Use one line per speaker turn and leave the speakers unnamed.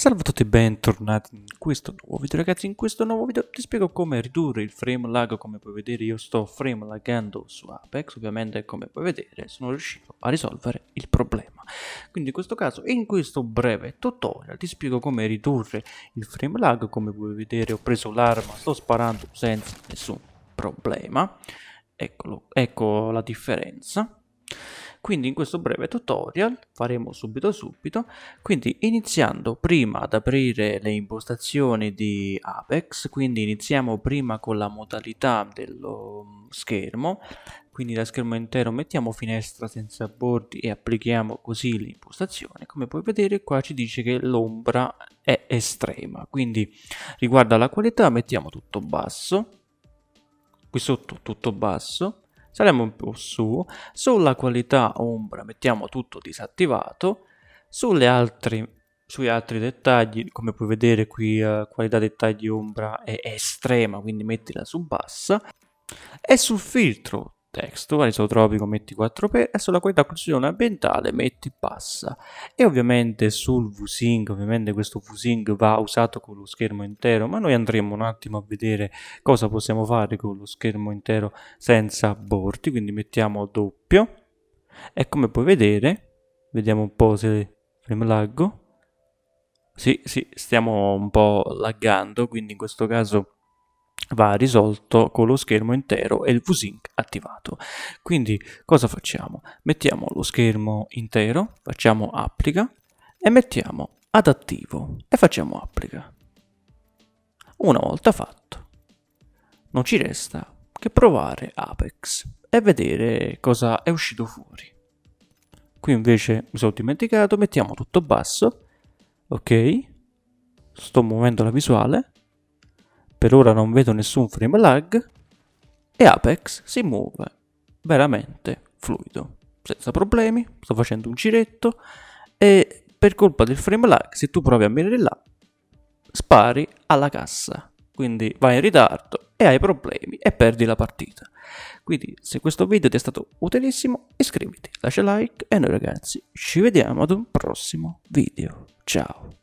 Salve a tutti e bentornati in questo nuovo video ragazzi, in questo nuovo video ti spiego come ridurre il frame lag, come puoi vedere io sto frame laggando su Apex, ovviamente come puoi vedere sono riuscito a risolvere il problema. Quindi in questo caso, in questo breve tutorial ti spiego come ridurre il frame lag, come puoi vedere ho preso l'arma, sto sparando senza nessun problema, Eccolo, ecco la differenza. Quindi in questo breve tutorial faremo subito subito, quindi iniziando prima ad aprire le impostazioni di Apex, quindi iniziamo prima con la modalità dello mm, schermo, quindi da schermo intero mettiamo finestra senza bordi e applichiamo così l'impostazione come puoi vedere qua ci dice che l'ombra è estrema quindi riguardo alla qualità mettiamo tutto basso qui sotto tutto basso saliamo un po' su, sulla qualità ombra mettiamo tutto disattivato, sulle altre, sugli altri dettagli, come puoi vedere qui eh, qualità dettagli ombra è estrema, quindi mettila su bassa, e sul filtro testo, isotropico metti 4P e sulla qualità condizione ambientale metti passa e ovviamente sul V-Sync, ovviamente questo V-Sync va usato con lo schermo intero ma noi andremo un attimo a vedere cosa possiamo fare con lo schermo intero senza bordi quindi mettiamo doppio e come puoi vedere vediamo un po' se frame laggo sì sì stiamo un po' laggando quindi in questo caso va risolto con lo schermo intero e il VSync attivato. Quindi cosa facciamo? Mettiamo lo schermo intero, facciamo applica e mettiamo adattivo e facciamo applica. Una volta fatto, non ci resta che provare Apex e vedere cosa è uscito fuori. Qui invece mi sono dimenticato, mettiamo tutto basso, ok, sto muovendo la visuale per ora non vedo nessun frame lag e Apex si muove veramente fluido, senza problemi, sto facendo un giretto e per colpa del frame lag se tu provi a mirare là spari alla cassa, quindi vai in ritardo e hai problemi e perdi la partita. Quindi se questo video ti è stato utilissimo iscriviti, lascia like e noi ragazzi ci vediamo ad un prossimo video. Ciao!